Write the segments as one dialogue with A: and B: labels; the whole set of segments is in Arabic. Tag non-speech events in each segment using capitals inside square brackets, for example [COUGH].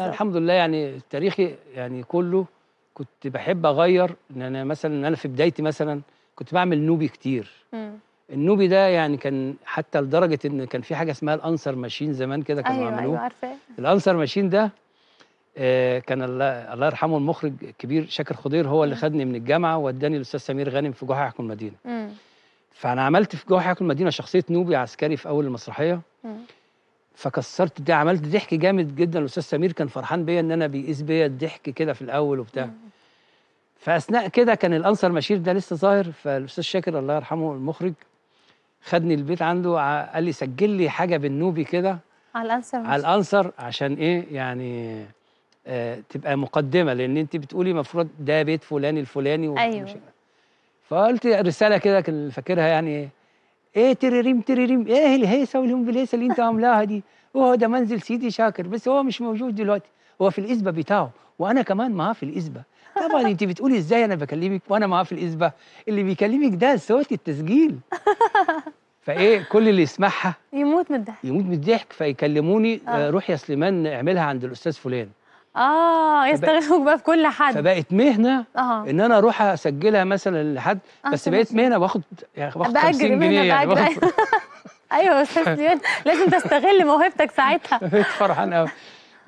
A: أنا الحمد
B: لله يعني تاريخي يعني كله كنت بحب اغير ان انا مثلا ان انا في بدايتي مثلا كنت بعمل نوبي كتير مم. النوبي ده يعني كان حتى لدرجه ان كان في حاجه اسمها الانسر ماشين زمان كده كانوا أيوة, أيوة، عملوه ايوه عارفاه الانسر ماشين ده آه، كان الله, الله يرحمه المخرج الكبير شاكر خضير هو اللي خدني من الجامعه واداني الاستاذ سمير غانم في جوحه حكم المدينه مم. فانا عملت في جوحه حكم المدينه شخصيه نوبي عسكري في اول المسرحيه فكسرت ده عملت ضحك جامد جدا الاستاذ سمير كان فرحان بيا ان انا بيقيس بيا الضحك كده في الاول وبتاع فاثناء كده كان الانصر مشير ده لسه ظاهر فالاستاذ شاكر الله يرحمه المخرج خدني البيت عنده قال لي سجل لي حاجه بالنوبي كده على الانصر على الانصر عشان ايه يعني آه تبقى مقدمه لان انت بتقولي المفروض ده بيت فلان الفلاني ايوه إيه. فقلت رساله كده كان فاكرها يعني ايه ايه تريريم تريريم ايه الهيسه والهم بالهيسه اللي انت عاملاها دي هو ده منزل سيدي شاكر بس هو مش موجود دلوقتي هو في الإسبة بتاعه وأنا كمان معاه في الإسبة طبعا أنت [LAUGHS] بتقولي إزاي أنا بكلمك وأنا معاه في الإسبة اللي بيكلمك ده صوت التسجيل [LAUGHS] فايه كل اللي يسمعها يموت من الضحك يموت من الضحك فيكلموني آه. آه. روح يا سليمان اعملها عند الاستاذ فلان اه يستغلوك بقى في كل حد فبقت مهنه آه. ان انا اروح اسجلها مثلا لحد آه، بس بقيت مهنه باخد يعني باخد 50 جنيه يعني باخد [LAUGHS] ايوه استاذ لازم تستغل موهبتك ساعتها [LAUGHS] بقيت فرحان قوي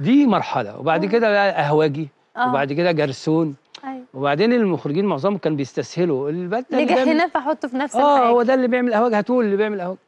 B: دي مرحله وبعد آه. كده بقى قهوجي آه. وبعد كده جرسون أيوة. وبعدين المخرجين معظمهم كان بيستسهلوا اللي نجح هنا فحطه في نفس اه هو ده اللي بيعمل قهوجي هاتوه اللي بيعمل قهوجي